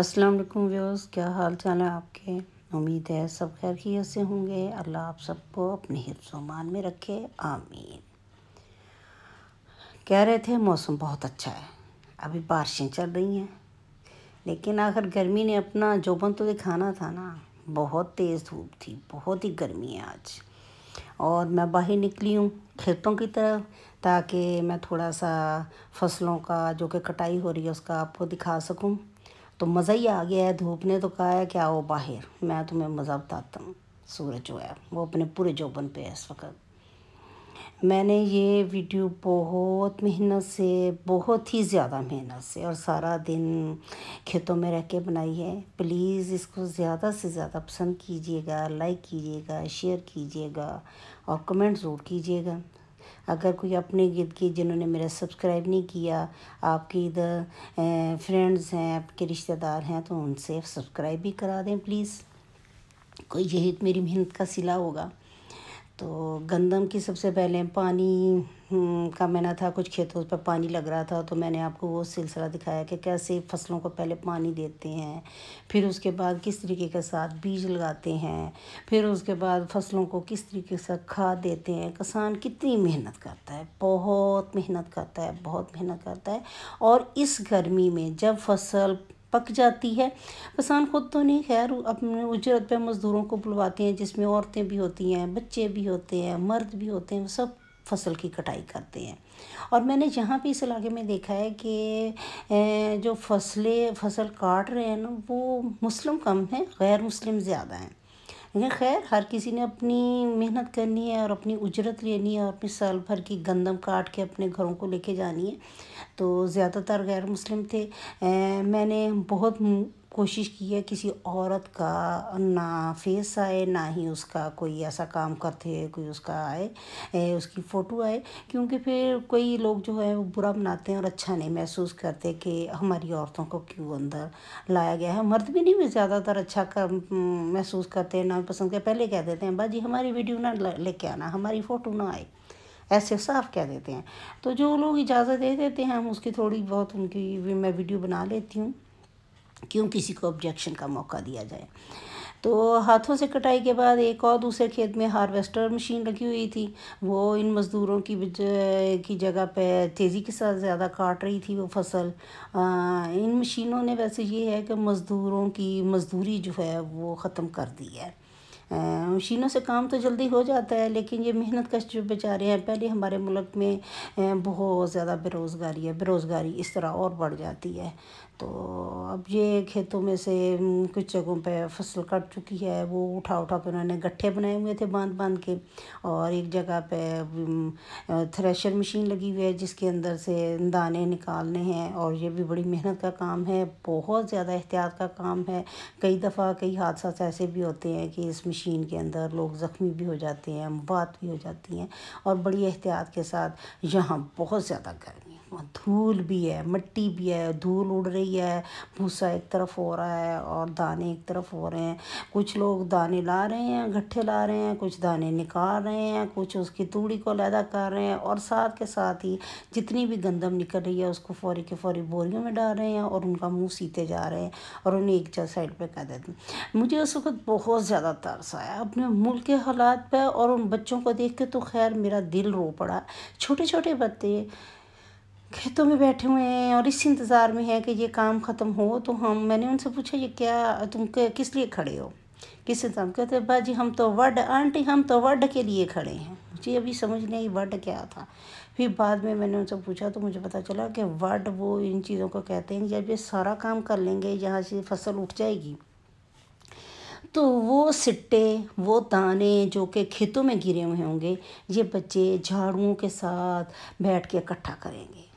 अस्सलाम वालेकुम व्यूअर्स क्या हाल चाल है आपके उम्मीद है सब खैर खैरियत से होंगे अल्लाह आप सबको अपने हिफ्समान में रखे आमीन कह रहे थे मौसम बहुत अच्छा है अभी बारिशें चल रही हैं लेकिन आखिर गर्मी ने अपना जोबन तो दिखाना था ना बहुत तेज़ धूप थी बहुत ही गर्मी है आज और मैं बाहर निकली हूँ खेतों की तरफ ताकि मैं थोड़ा सा फसलों का जो कि कटाई हो रही है उसका आपको दिखा सकूँ तो मज़ा ही आ गया है धूप ने तो कहा है कि आओ बाहर मैं तुम्हें मज़ा बताता हूँ सूरज जो है वो अपने पूरे जोबन पे है इस वक्त मैंने ये वीडियो बहुत मेहनत से बहुत ही ज़्यादा मेहनत से और सारा दिन खेतों में रह के बनाई है प्लीज़ इसको ज़्यादा से ज़्यादा पसंद कीजिएगा लाइक कीजिएगा शेयर कीजिएगा और कमेंट ज़रूर कीजिएगा अगर कोई अपने गिरद की जिन्होंने मेरा सब्सक्राइब नहीं किया आपकी इधर फ्रेंड्स हैं आपके रिश्तेदार हैं तो उनसे सब्सक्राइब भी करा दें प्लीज़ कोई यही मेरी मेहनत का सिला होगा तो गंदम की सबसे पहले पानी हम्म, का महीना था कुछ खेतों पर पानी लग रहा था तो मैंने आपको वो सिलसिला दिखाया कि कैसे फसलों को पहले पानी देते हैं फिर उसके बाद किस तरीके के साथ बीज लगाते हैं फिर उसके बाद फसलों को किस तरीके से खाद देते हैं किसान कितनी मेहनत करता है बहुत मेहनत करता है बहुत मेहनत करता है और इस गर्मी में जब फसल पक जाती है किसान ख़ुद तो नहीं खैर अपने उजरत पे मज़दूरों को बुलवाते हैं जिसमें औरतें भी होती हैं बच्चे भी होते हैं मर्द भी होते हैं सब फसल की कटाई करते हैं और मैंने जहाँ भी इस इलाके में देखा है कि जो फसलें फसल काट रहे हैं ना वो मुस्लिम कम हैं गैर मुस्लिम ज़्यादा हैं लेकिन खैर हर किसी ने अपनी मेहनत करनी है और अपनी उजरत लेनी है और अपनी साल भर की गंदम काट के अपने घरों को लेके जानी है तो ज़्यादातर गैर मुस्लिम थे ए, मैंने बहुत कोशिश की है किसी औरत का ना फेस आए ना ही उसका कोई ऐसा काम करते हुए कोई उसका आए ए, उसकी फ़ोटो आए क्योंकि फिर कोई लोग जो है वो बुरा बनाते हैं और अच्छा नहीं महसूस करते कि हमारी औरतों को क्यों अंदर लाया गया है मर्द भी नहीं ज़्यादातर अच्छा कर हम्म, महसूस करते हैं ना पसंद करते पहले कह देते हैं भाजी हमारी वीडियो ना लेके आना हमारी फ़ोटो ना आए ऐसे साफ कह देते हैं तो जो लोग इजाज़त दे देते हैं हम उसकी थोड़ी बहुत उनकी मैं वीडियो बना लेती हूँ क्यों किसी को ऑब्जेक्शन का मौका दिया जाए तो हाथों से कटाई के बाद एक और दूसरे खेत में हार्वेस्टर मशीन लगी हुई थी वो इन मज़दूरों की की जगह पे तेज़ी के साथ ज़्यादा काट रही थी वो फसल आ, इन मशीनों ने वैसे ये है कि मज़दूरों की मज़दूरी जो है वो ख़त्म कर दी है मशीनों से काम तो जल्दी हो जाता है लेकिन ये मेहनत कश जो बेचारे हैं पहले हमारे मुल्क में बहुत ज़्यादा बेरोज़गारी है बेरोज़गारी इस तरह और बढ़ जाती है तो अब ये खेतों में से कुछ जगहों पे फसल कट चुकी है वो उठा उठा कर उन्होंने गट्ठे बनाए हुए थे बांध बांध के और एक जगह पे थ्रेशर मशीन लगी हुई है जिसके अंदर से दाने निकालने हैं और ये भी बड़ी मेहनत का काम है बहुत ज़्यादा एहतियात का काम है कई दफ़ा कई हादसा ऐसे भी होते हैं कि इस मशीन मशीन के अंदर लोग ज़ख्मी भी हो जाते हैं बात भी हो जाती हैं और बड़ी एहतियात के साथ यहाँ बहुत ज़्यादा गर्मी और धूल भी है मिट्टी भी है धूल उड़ रही है भूसा एक तरफ हो रहा है और दाने एक तरफ हो रहे हैं कुछ लोग दाने ला रहे हैं गट्ठे ला रहे हैं कुछ दाने निकाल रहे हैं कुछ उसकी तूड़ी को लैदा कर रहे हैं और साथ के साथ ही जितनी भी गंदम निकल रही है उसको फौरी के फौरी बोरियों में डाल रहे हैं और उनका मुँह सीते जा रहे हैं और उन्हें एक जगह साइड पर कह देते हैं मुझे उस वक्त बहुत ज़्यादा तरस आया अपने मुल्क के हालात पर और उन बच्चों को देख के तो खैर मेरा दिल रो पड़ा छोटे छोटे बच्चे खेतों में बैठे हुए हैं और इस इंतज़ार में है कि ये काम ख़त्म हो तो हम मैंने उनसे पूछा ये क्या तुम किस लिए खड़े हो किस इंतज़ाम कहते हैं भाजी हम तो वर्ड आंटी हम तो वर्ड के लिए खड़े हैं मुझे अभी समझ नहीं वर्ड क्या था फिर बाद में मैंने उनसे पूछा तो मुझे पता चला कि वर्ड वो इन चीज़ों को कहते हैं जब ये सारा काम कर लेंगे यहाँ से फसल उठ जाएगी तो वो सिट्टे वो दाने जो कि खेतों में गिरे हुए होंगे ये बच्चे झाड़ुओं के साथ बैठ के इकट्ठा करेंगे